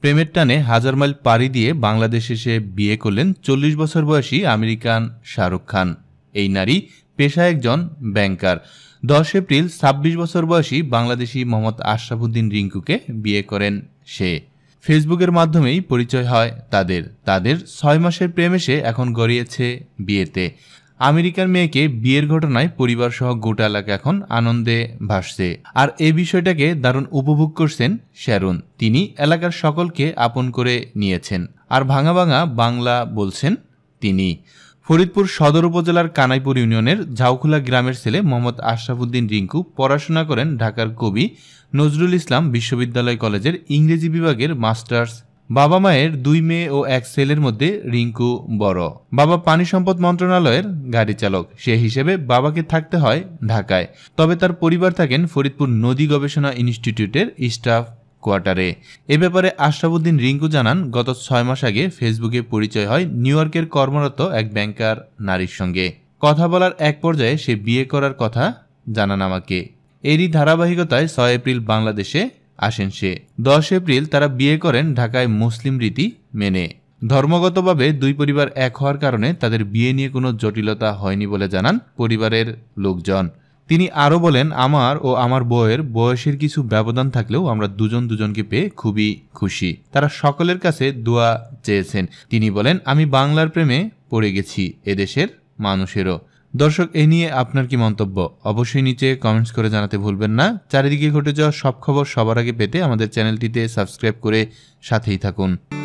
প্রেমের টানে হাজার মাইল পাড়ি দিয়ে বাংলাদেশে এসে বিয়ে করলেন চল্লিশ বছর বয়সী আমেরিকান শাহরুখ খান এই নারী পেশা একজন ব্যাংকার দশ এপ্রিল ছাব্বিশ বছর বয়সী বাংলাদেশি মোহাম্মদ আশরাফুদ্দিন রিঙ্কুকে বিয়ে করেন সে ফেসবুকের মাধ্যমেই পরিচয় হয় তাদের তাদের ছয় মাসের প্রেমে এসে এখন গড়িয়েছে বিয়েতে আমেরিকার মেয়েকে বিয়ের ঘটনায় পরিবার সহ গোটা এলাকা এখন আনন্দে ভাসছে আর এ বিষয়টাকে দারুণ উপভোগ করছেন শ্যারুন তিনি এলাকার সকলকে আপন করে নিয়েছেন আর ভাঙা ভাঙা বাংলা বলছেন তিনি ফরিদপুর সদর উপজেলার কানাইপুর ইউনিয়নের ঝাউখোলা গ্রামের ছেলে মোহাম্মদ আশরাফুদ্দিন রিঙ্কু পড়াশোনা করেন ঢাকার কবি নজরুল ইসলাম বিশ্ববিদ্যালয় কলেজের ইংরেজি বিভাগের মাস্টার্স বাবা মায়ের দুই মেয়ে ও এক ছেলের মধ্যে রিঙ্কু বড় বাবা পানি সম্পদ মন্ত্রণালয়ের গাড়ি চালক সে হিসেবে বাবাকে থাকতে হয় ঢাকায় তবে তার পরিবার থাকেন ফরিদপুর নদী গবেষণা ইনস্টিটিউটের স্টাফ কোয়ার্টারে এ ব্যাপারে আশরাফুদ্দিন রিঙ্কু জানান গত ছয় মাস আগে ফেসবুকে পরিচয় হয় নিউ ইয়র্কের কর্মরত এক ব্যাংকার নারীর সঙ্গে কথা বলার এক পর্যায়ে সে বিয়ে করার কথা জানান আমাকে এরই ধারাবাহিকতায় ছয় এপ্রিল বাংলাদেশে আসেন সে দশ এপ্রিল তারা বিয়ে করেন ঢাকায় মুসলিম রীতি মেনে ধর্মগতভাবে দুই পরিবার এক হওয়ার কারণে তাদের বিয়ে নিয়ে কোনো জটিলতা হয়নি বলে জানান পরিবারের লোকজন তিনি আরও বলেন আমার ও আমার বউয়ের বয়সের কিছু ব্যবধান থাকলেও আমরা দুজন দুজনকে পেয়ে খুবই খুশি তারা সকলের কাছে দোয়া চেয়েছেন তিনি বলেন আমি বাংলার প্রেমে পড়ে গেছি এদেশের মানুষেরও দর্শক এ নিয়ে আপনার কি মন্তব্য অবশ্যই নিচে কমেন্টস করে জানাতে ভুলবেন না চারিদিকে ঘটে যাওয়া সব খবর সবার আগে পেতে আমাদের চ্যানেলটিতে সাবস্ক্রাইব করে সাথেই থাকুন